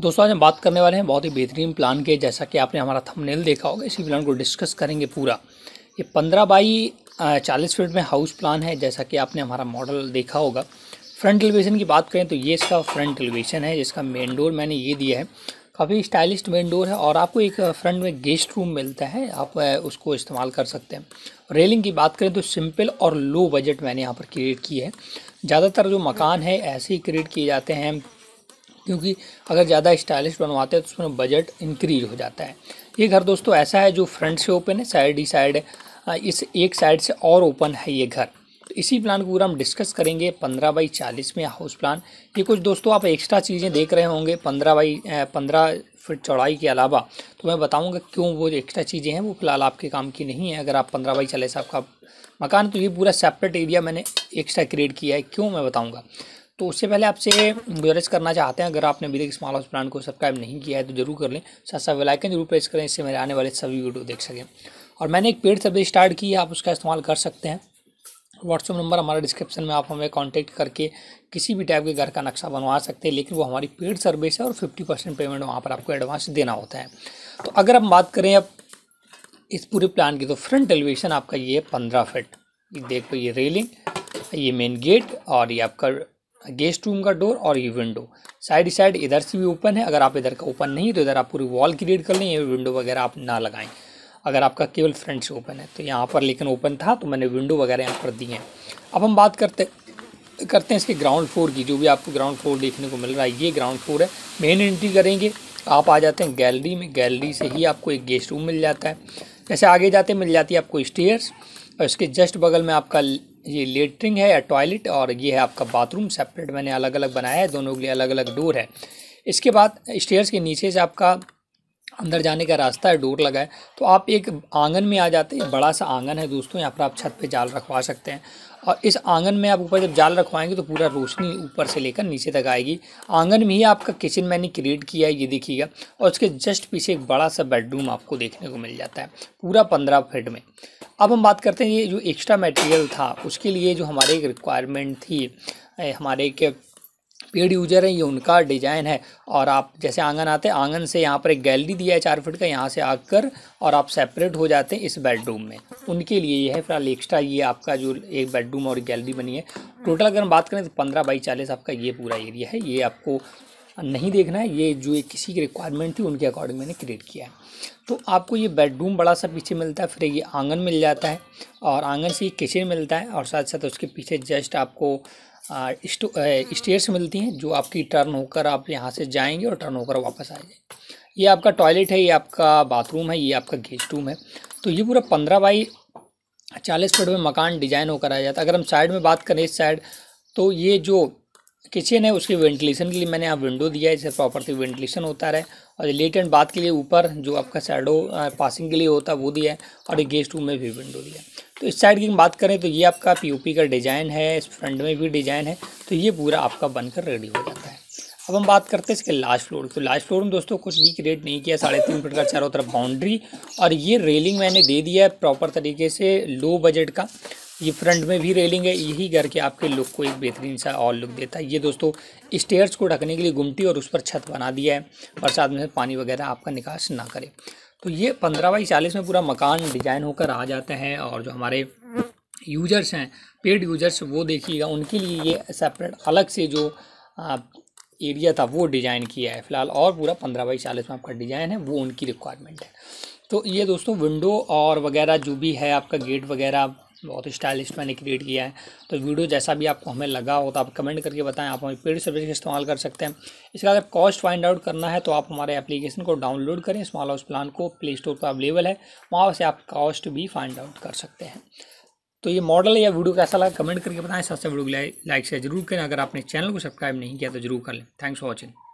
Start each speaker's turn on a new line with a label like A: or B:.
A: दोस्तों आज हम बात करने वाले हैं बहुत ही बेहतरीन प्लान के जैसा कि आपने हमारा थंबनेल देखा होगा इसी प्लान को डिस्कस करेंगे पूरा ये पंद्रह बाई चालीस फीट में हाउस प्लान है जैसा कि आपने हमारा मॉडल देखा होगा फ्रंट एलिवेशन की बात करें तो ये इसका फ्रंट एलिवेशन है जिसका मेन डोर मैंने ये दिया है काफ़ी स्टाइलिश मेन डोर है और आपको एक फ्रंट में गेस्ट रूम मिलता है आप उसको इस्तेमाल कर सकते हैं रेलिंग की बात करें तो सिंपल और लो बजट मैंने यहाँ पर क्रिएट की है ज़्यादातर जो मकान है ऐसे ही क्रिएट किए जाते हैं क्योंकि अगर ज़्यादा स्टाइलिश बनवाते हैं तो उसमें बजट इंक्रीज हो जाता है ये घर दोस्तों ऐसा है जो फ्रंट से ओपन है साइड ही साइड इस एक साइड से और ओपन है ये घर तो इसी प्लान को पूरा हम डिस्कस करेंगे पंद्रह बाई चालीस में हाउस प्लान ये कुछ दोस्तों आप एक्स्ट्रा चीज़ें देख रहे होंगे पंद्रह बाई पंद्रह फिट चौड़ाई के अलावा तो मैं बताऊंगा क्यों वो एक्स्ट्रा चीज़ें हैं वो फिलहाल आपके काम की नहीं है अगर आप पंद्रह बाई चालीस आपका मकान तो ये पूरा सेपरेट एरिया मैंने एक्स्ट्रा क्रिएट किया है क्यों मैं बताऊँगा तो उससे पहले आपसे गुजारिश करना चाहते हैं अगर आपने अभी तक स्मॉल हाउस ब्रांड को सब्सक्राइब नहीं किया है तो जरूर कर लें साथ साथ वेलाइकन जरूर प्रेस करें इससे मेरे आने वाले सभी वीडियो देख सकें और मैंने एक पेड सर्विस स्टार्ट की है आप उसका इस्तेमाल कर सकते हैं व्हाट्सअप नंबर हमारा डिस्क्रिप्शन में आप हमें कॉन्टैक्ट करके किसी भी टाइप के घर का नक्शा बनवा सकते हैं लेकिन वो हमारी पेड सर्विस है और फिफ्टी परसेंट पेमेंट वहाँ पर आपको एडवांस देना होता है तो अगर हम बात करें अब इस पूरे प्लान की तो फ्रंट एलिवेशन आपका ये पंद्रह फिट देखो ये रेलिंग ये मेन गेट और ये आपका गेस्ट रूम का डोर और ये विंडो साइड साइड इधर से भी ओपन है अगर आप इधर का ओपन नहीं तो इधर आप पूरी वॉल क्रिएट कर लें ये विंडो वगैरह आप ना लगाएं अगर आपका केवल फ्रंट से ओपन है तो यहाँ पर लेकिन ओपन था तो मैंने विंडो वगैरह यहाँ पर दी हैं अब हम बात करते करते हैं इसके ग्राउंड फ्लोर की जो भी आपको ग्राउंड फ्लोर देखने को मिल रहा है ये ग्राउंड फ्लोर है मेन एंट्री करेंगे आप आ जाते हैं गैलरी में गैलरी से ही आपको एक गेस्ट रूम मिल जाता है जैसे आगे जाते मिल जाती है आपको स्टेयर्स और इसके जस्ट बगल में आपका ये लेटरिन है या टॉयलेट और ये है आपका बाथरूम सेपरेट मैंने अलग अलग बनाया है दोनों के लिए अलग अलग डोर है इसके बाद स्टेयर्स के नीचे से आपका अंदर जाने का रास्ता है डोर लगा है तो आप एक आंगन में आ जाते हैं बड़ा सा आंगन है दोस्तों यहाँ पर आप छत पे जाल रखवा सकते हैं और इस आंगन में आप ऊपर जब जाल रखवाएंगे तो पूरा रोशनी ऊपर से लेकर नीचे तक आएगी आंगन में ही आपका किचन मैंने क्रिएट किया है ये देखिएगा और उसके जस्ट पीछे एक बड़ा सा बेडरूम आपको देखने को मिल जाता है पूरा पंद्रह फिट में अब हम बात करते हैं ये जो एक्स्ट्रा मटेरियल था उसके लिए जो हमारे एक रिक्वायरमेंट थी हमारे एक पेड यूजर हैं ये उनका डिज़ाइन है और आप जैसे आंगन आते हैं आंगन से यहाँ पर एक गैलरी दिया है चार फीट का यहाँ से आकर और आप सेपरेट हो जाते हैं इस बेडरूम में उनके लिए ये है फिलहाल एक्स्ट्रा ये आपका जो एक बेडरूम और गैलरी बनी है टोटल अगर हम बात करें तो पंद्रह बाई चालीस आपका ये पूरा एरिया है ये आपको नहीं देखना है ये जो एक किसी की रिक्वायरमेंट थी उनके अकॉर्डिंग मैंने क्रिएट किया है तो आपको ये बेडरूम बड़ा सा पीछे मिलता है फिर ये आंगन मिल जाता है और आंगन से ये किचन मिलता है और साथ साथ उसके पीछे जस्ट आपको स्टेयर्स मिलती हैं जो आपकी टर्न होकर आप यहाँ से जाएंगे और टर्न होकर वापस आ जाएंगे ये आपका टॉयलेट है ये आपका बाथरूम है ये आपका गेस्ट रूम है तो ये पूरा पंद्रह बाई चालीस फुट में मकान डिजाइन होकर आया जाता है अगर हम साइड में बात करें इस साइड तो ये जो किचन है उसके वेंटिलेशन के लिए मैंने यहाँ विंडो दिया है जिससे प्रॉपर्टी वेंटिलेशन होता रहे और लेट एंड बात के लिए ऊपर जो आपका शेडो पासिंग के लिए होता है वो दिया है और एक गेस्ट रूम में भी विंडो दिया है तो इस साइड की बात करें तो ये आपका पीओपी का डिज़ाइन है इस फ्रंट में भी डिज़ाइन है तो ये पूरा आपका बनकर रेडी हो जाता है अब हम बात करते हैं इसके लास्ट फ्लोर तो लास्ट फ्लोर में दोस्तों कुछ भी क्रिएट नहीं किया साढ़े तीन फीट का चारों तरफ बाउंड्री और ये रेलिंग मैंने दे दिया है प्रॉपर तरीके से लो बजट का ये फ्रंट में भी रेलिंग है यही घर के आपके लुक को एक बेहतरीन सा और लुक देता है ये दोस्तों स्टेयर्स को ढकने के लिए गुमटी और उस पर छत बना दिया है और साथ में पानी वगैरह आपका निकास ना करे तो ये पंद्रह बाई चालीस में पूरा मकान डिज़ाइन होकर आ जाते हैं और जो हमारे यूजर्स हैं पेड यूजर्स वो देखिएगा उनके लिए ये सेपरेट अलग से जो आ, एरिया था वो डिज़ाइन किया है फिलहाल और पूरा पंद्रह बाई चालीस में आपका डिज़ाइन है वो उनकी रिक्वायरमेंट है तो ये दोस्तों विंडो और वगैरह जो भी है आपका गेट वगैरह बहुत स्टाइलिश मैंने क्रिएट किया है तो वीडियो जैसा भी आपको हमें लगा हो तो आप कमेंट करके बताएं आप हमें पेड सर्विस का इस्तेमाल कर सकते हैं इसके बाद कॉस्ट फाइंड आउट करना है तो आप हमारे एप्लीकेशन को डाउनलोड करें स्मॉल हाउस प्लान को प्ले स्टोर पर अवेलेबल है वहाँ से आप कॉस्ट भी फाइंड आउट कर सकते हैं तो ये मॉडल या वीडियो कैसा लगा कमेंट करके बताएं सबसे वीडियो लाइक शेयर जरूर करें अगर आपने चैनल को सब्सक्राइब नहीं किया तो जरूर कर लें थैंक्स फॉर वॉचिंग